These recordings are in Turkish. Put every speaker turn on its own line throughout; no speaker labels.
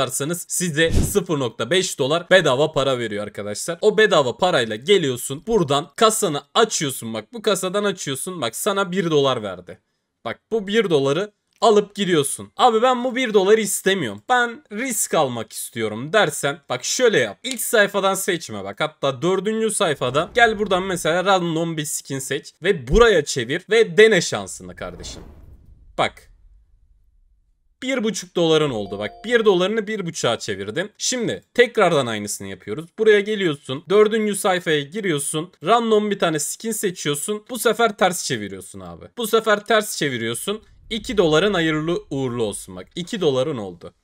yazarsanız size 0.5 dolar bedava para veriyor arkadaşlar. O bedava parayla geliyorsun buradan kasanı açıyorsun bak bu kasadan açıyorsun bak sana 1 dolar verdi. Bak bu 1 doları alıp gidiyorsun. Abi ben bu 1 doları istemiyorum. Ben risk almak istiyorum dersen bak şöyle yap. İlk sayfadan seçme bak. Hatta dördüncü sayfada gel buradan mesela random bir skin seç ve buraya çevir ve dene şansını kardeşim. Bak 1,5 doların oldu bak. 1 dolarını 1,5'a çevirdim. Şimdi tekrardan aynısını yapıyoruz. Buraya geliyorsun. 4. sayfaya giriyorsun. Random bir tane skin seçiyorsun. Bu sefer ters çeviriyorsun abi. Bu sefer ters çeviriyorsun. 2 doların hayırlı uğurlu olsun bak. 2 doların oldu.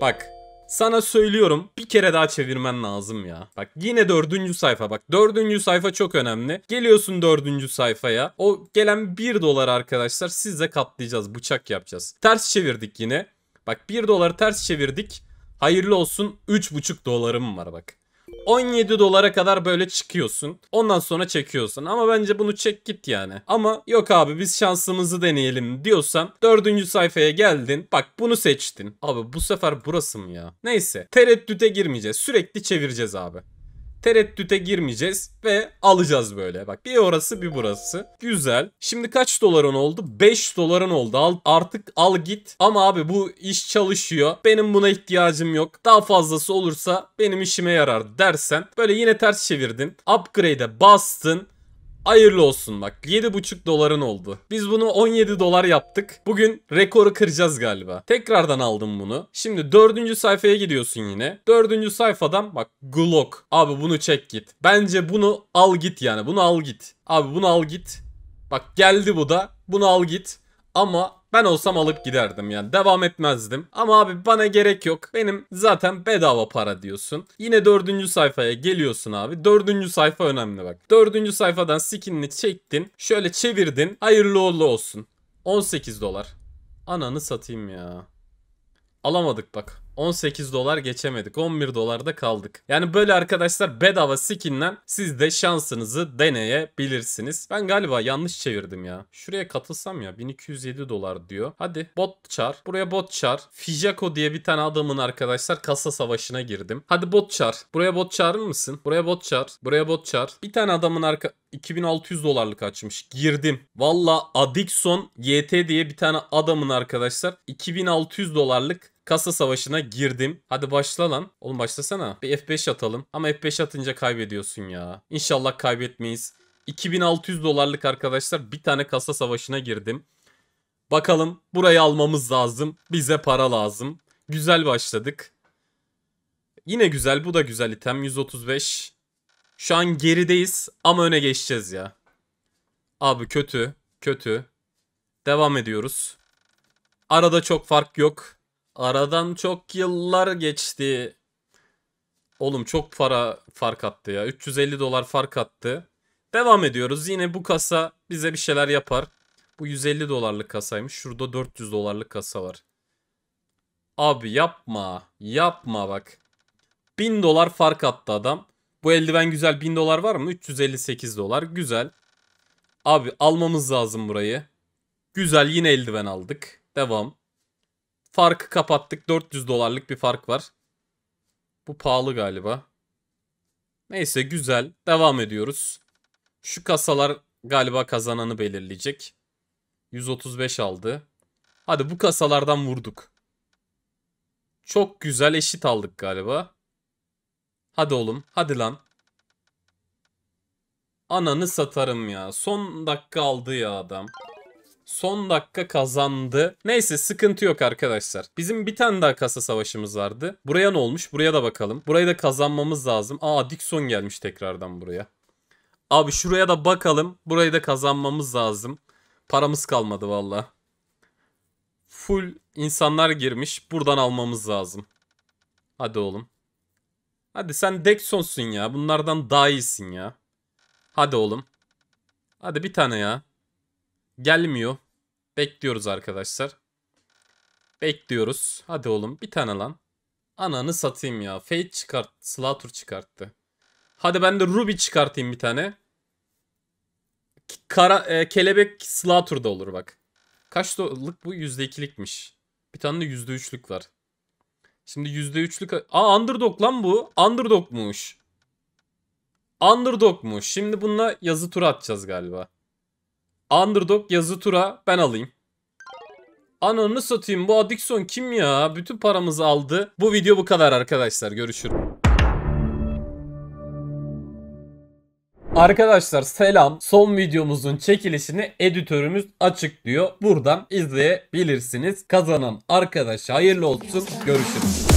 Bak sana söylüyorum bir kere daha çevirmen lazım ya. Bak yine dördüncü sayfa bak. Dördüncü sayfa çok önemli. Geliyorsun dördüncü sayfaya. O gelen bir dolar arkadaşlar size katlayacağız. Bıçak yapacağız. Ters çevirdik yine. Bak bir doları ters çevirdik. Hayırlı olsun 3,5 dolarım var bak. 17 dolara kadar böyle çıkıyorsun. Ondan sonra çekiyorsun. Ama bence bunu çek git yani. Ama yok abi biz şansımızı deneyelim diyorsan dördüncü sayfaya geldin. Bak bunu seçtin. Abi bu sefer burası mı ya? Neyse tereddüte girmeyeceğiz. Sürekli çevireceğiz abi tereddüte girmeyeceğiz ve alacağız böyle. Bak bir orası bir burası. Güzel. Şimdi kaç doların oldu? 5 doların oldu. Al, artık al git. Ama abi bu iş çalışıyor. Benim buna ihtiyacım yok. Daha fazlası olursa benim işime yarar dersen böyle yine ters çevirdin. Upgrade'e bastın. Hayırlı olsun bak 7,5 doların oldu. Biz bunu 17 dolar yaptık. Bugün rekoru kıracağız galiba. Tekrardan aldım bunu. Şimdi 4. sayfaya gidiyorsun yine. 4. sayfadan bak Glock. Abi bunu çek git. Bence bunu al git yani bunu al git. Abi bunu al git. Bak geldi bu da. Bunu al git. Ama ben olsam alıp giderdim yani devam etmezdim. Ama abi bana gerek yok. Benim zaten bedava para diyorsun. Yine dördüncü sayfaya geliyorsun abi. Dördüncü sayfa önemli bak. Dördüncü sayfadan skinini çektin. Şöyle çevirdin. Hayırlı uğurlu olsun. 18 dolar. Ananı satayım ya. Alamadık bak. 18 dolar geçemedik. 11 dolarda kaldık. Yani böyle arkadaşlar bedava skinlen siz de şansınızı deneyebilirsiniz. Ben galiba yanlış çevirdim ya. Şuraya katılsam ya 1207 dolar diyor. Hadi bot çar. Buraya bot çar. Fijako diye bir tane adamın arkadaşlar kasa savaşına girdim. Hadi bot çar. Buraya bot çağırır mısın? Buraya bot çağır. Buraya bot çağır. Bir tane adamın arka 2600 dolarlık açmış. Girdim. Valla Adixon YT diye bir tane adamın arkadaşlar 2600 dolarlık Kasa savaşına girdim. Hadi başla lan. Oğlum başlasana. Bir F5 atalım. Ama F5 atınca kaybediyorsun ya. İnşallah kaybetmeyiz. 2600 dolarlık arkadaşlar bir tane kasa savaşına girdim. Bakalım burayı almamız lazım. Bize para lazım. Güzel başladık. Yine güzel bu da güzel item 135. Şu an gerideyiz ama öne geçeceğiz ya. Abi kötü kötü. Devam ediyoruz. Arada çok fark yok. Aradan çok yıllar geçti. Oğlum çok para fark attı ya. 350 dolar fark attı. Devam ediyoruz. Yine bu kasa bize bir şeyler yapar. Bu 150 dolarlık kasaymış. Şurada 400 dolarlık kasa var. Abi yapma. Yapma bak. 1000 dolar fark attı adam. Bu eldiven güzel. 1000 dolar var mı? 358 dolar. Güzel. Abi almamız lazım burayı. Güzel yine eldiven aldık. Devam. Farkı kapattık. 400 dolarlık bir fark var. Bu pahalı galiba. Neyse güzel. Devam ediyoruz. Şu kasalar galiba kazananı belirleyecek. 135 aldı. Hadi bu kasalardan vurduk. Çok güzel eşit aldık galiba. Hadi oğlum. Hadi lan. Ananı satarım ya. Son dakika aldı ya adam son dakika kazandı. Neyse sıkıntı yok arkadaşlar. Bizim bir tane daha kasa savaşımız vardı. Buraya ne olmuş? Buraya da bakalım. Burayı da kazanmamız lazım. Aa Dixon gelmiş tekrardan buraya. Abi şuraya da bakalım. Burayı da kazanmamız lazım. Paramız kalmadı valla. Full insanlar girmiş. Buradan almamız lazım. Hadi oğlum. Hadi sen Dexon'sun ya. Bunlardan daha iyisin ya. Hadi oğlum. Hadi bir tane ya. Gelmiyor. Bekliyoruz arkadaşlar. Bekliyoruz. Hadi oğlum bir tane lan. Ananı satayım ya. Fate çıkart. Slatur çıkarttı. Hadi ben de Ruby çıkartayım bir tane. Kara, e, kelebek Slatur'da olur bak. Kaç dolarlık bu? %2'likmiş. Bir tane de %3'lük var. Şimdi %3'lük... Aa underdog lan bu. Underdog'muş. Underdog'muş. Şimdi bununla yazı tur atacağız galiba. Underdog yazı tura ben alayım. Ananı satayım bu Adikson kim ya? Bütün paramızı aldı. Bu video bu kadar arkadaşlar. Görüşürüz. Arkadaşlar selam. Son videomuzun çekilişini editörümüz açıklıyor. Buradan izleyebilirsiniz. Kazanan arkadaş hayırlı olsun. Görüşürüz.